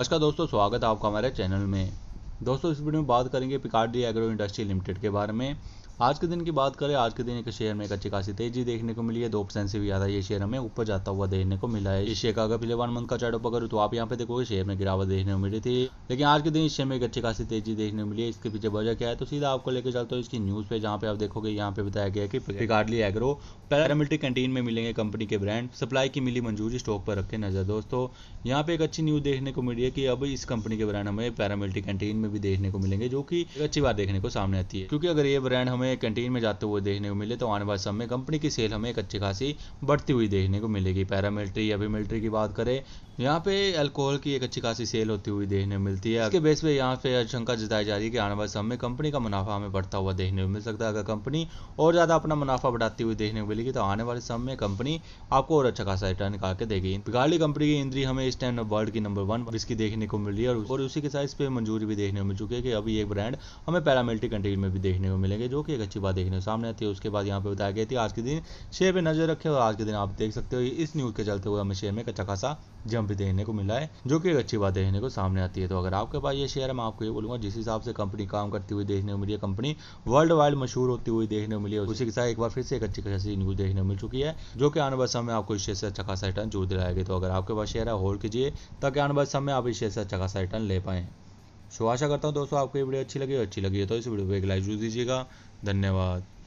नमस्कार दोस्तों स्वागत है आपका हमारे चैनल में दोस्तों इस वीडियो में बात करेंगे पिकार्डी एग्रो इंडस्ट्री लिमिटेड के बारे में आज के दिन की बात करें आज के दिन एक शेयर में एक अच्छी खासी तेजी देखने को मिली है दो परसेंट से भी ज़्यादा ये शेयर हमें ऊपर जाता हुआ देखने को मिला है इस शेयर का अगर पिछले वन मंथ का चार्ट अप करूँ तो आप यहाँ पे देखोगे शेयर में गिरावट देखने को मिली थी लेकिन आज के दिन इस शेयर में एक अच्छी खासी तेजी देखने को मिली है इसके पीछे वजह क्या है तो सीधा आपको लेकर चलता हूँ इसकी न्यूज़ पे जहाँ पे आप देखोगे यहाँ पे बताया गया कि रिगार्डली एग्रो पैरामिलिट्री कैंटीन में मिलेंगे कंपनी के ब्रांड सप्लाई की मिली मंजूरी स्टॉक पर रखे नजर दोस्तों यहाँ पे एक अच्छी न्यूज़ देखने को मिली है कि अब इस कंपनी के ब्रांड हमें पैरामिलिट्री कैंटीन में भी देखने को मिलेंगे जो की अच्छी बात देखने को सामने आती है क्योंकि अगर ये ब्रांड हमें हमें कैंटीन में जाते हुए देखने को मिले तो आने वाले समय में कंपनी की सेल हमें एक अच्छी खासी बढ़ती हुई देखने को मिलेगी पैरामिलिट्री या भी मिलिट्री की बात करें यहाँ पे अल्कोहल की एक अच्छी खासी सेल होती हुई देखने को मिलती है इसके बेस पे यहाँ पे आशंका जताई जा रही है कि आने वाले समय में कंपनी का मुनाफा हमें बढ़ता हुआ देखने को मिल सकता है अगर कंपनी और ज़्यादा अपना मुनाफा बढ़ाती हुई देखने को मिलेगी तो आने वाले समय में कंपनी आपको और अच्छा खासा रिटर्न निकाल के देगी गाड़ी कंपनी की इंद्री हमें इस टाइम वर्ल्ड की नंबर वन इसकी देखने को मिल रही है और उसी के साथ इस पर मंजूरी भी देखने को मिल चुकी है कि अभी एक ब्रांड हमें पैरामिलिट्री कंट्री में भी देखने को मिलेंगे जो कि एक अच्छी बात देखने सामने आती है उसके बाद यहाँ पे बताया गया थी आज के दिन शेयर पे नजर रखे और आज के दिन आप देख सकते हो इस न्यूज़ के चलते हुए हमें शेयर में अच्छा खासा जंप भी देखने को मिला है जो कि एक अच्छी बात देखने को सामने आती है तो अगर आपके पास ये शेयर है मैं आपको ये बोलूंगा जिस हिसाब से कंपनी काम करती हुई देखने को मिली है कंपनी वर्ल्ड वाइड मशहूर होती हुई देखने को मिली है उसी के साथ एक बार फिर से एक अच्छी खासी न्यूज़ देखने को मिल चुकी है जो कि आने वाले समय आपको इस शेयर से अच्छा खासा रिटर्न जरूर दिलाएगी तो अगर आपके पास शेयर है होल्ड कीजिए ताकि आने वाले समय आप इस शेयर से अच्छा खासा रिटर्न ले पाएँ सो आशा करता हूँ दोस्तों आपको ये वीडियो अच्छी लगी अच्छी लगी है तो इस वीडियो को एक लाइक जरूर दीजिएगा धन्यवाद